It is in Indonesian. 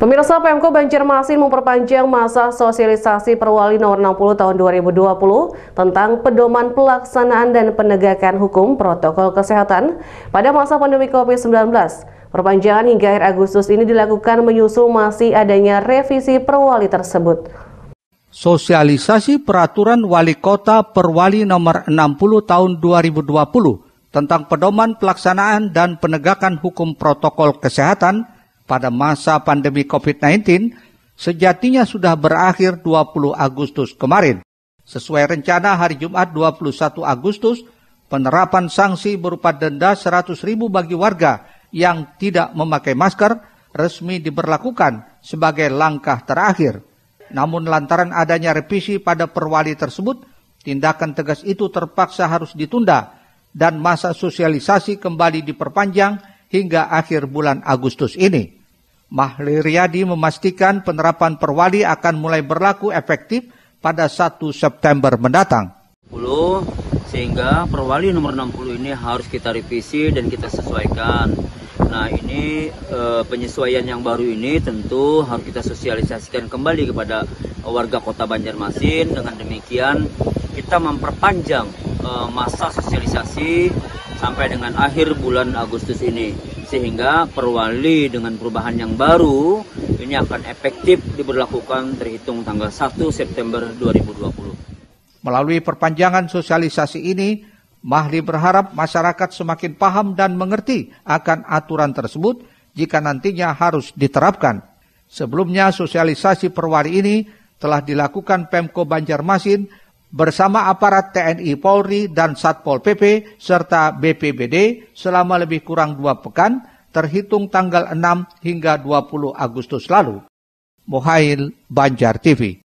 Pemirsa Pemko Banjarmasin memperpanjang masa sosialisasi Perwali Nomor 60 Tahun 2020 tentang pedoman pelaksanaan dan penegakan hukum protokol kesehatan pada masa pandemi COVID-19. Perpanjangan hingga akhir Agustus ini dilakukan menyusul masih adanya revisi perwali tersebut. Sosialisasi peraturan wali kota Perwali nomor 60 tahun 2020 tentang pedoman pelaksanaan dan penegakan hukum protokol kesehatan pada masa pandemi COVID-19 sejatinya sudah berakhir 20 Agustus kemarin. Sesuai rencana hari Jumat 21 Agustus, penerapan sanksi berupa denda 100 ribu bagi warga yang tidak memakai masker resmi diberlakukan sebagai langkah terakhir. Namun lantaran adanya revisi pada perwali tersebut, tindakan tegas itu terpaksa harus ditunda dan masa sosialisasi kembali diperpanjang hingga akhir bulan Agustus ini. Mahli Riyadi memastikan penerapan perwali akan mulai berlaku efektif pada 1 September mendatang. sehingga perwali nomor 60 ini harus kita revisi dan kita sesuaikan. Nah, ini e, penyesuaian yang baru ini tentu harus kita sosialisasikan kembali kepada warga Kota Banjarmasin. Dengan demikian kita memperpanjang e, masa sosialisasi sampai dengan akhir bulan Agustus ini sehingga perwali dengan perubahan yang baru ini akan efektif diberlakukan terhitung tanggal 1 September 2020. Melalui perpanjangan sosialisasi ini, Mahli berharap masyarakat semakin paham dan mengerti akan aturan tersebut jika nantinya harus diterapkan. Sebelumnya sosialisasi perwali ini telah dilakukan Pemko Banjarmasin bersama aparat TNI Polri dan Satpol PP serta BPBD selama lebih kurang dua pekan terhitung tanggal 6 hingga 20 Agustus lalu. Mohail Banjar TV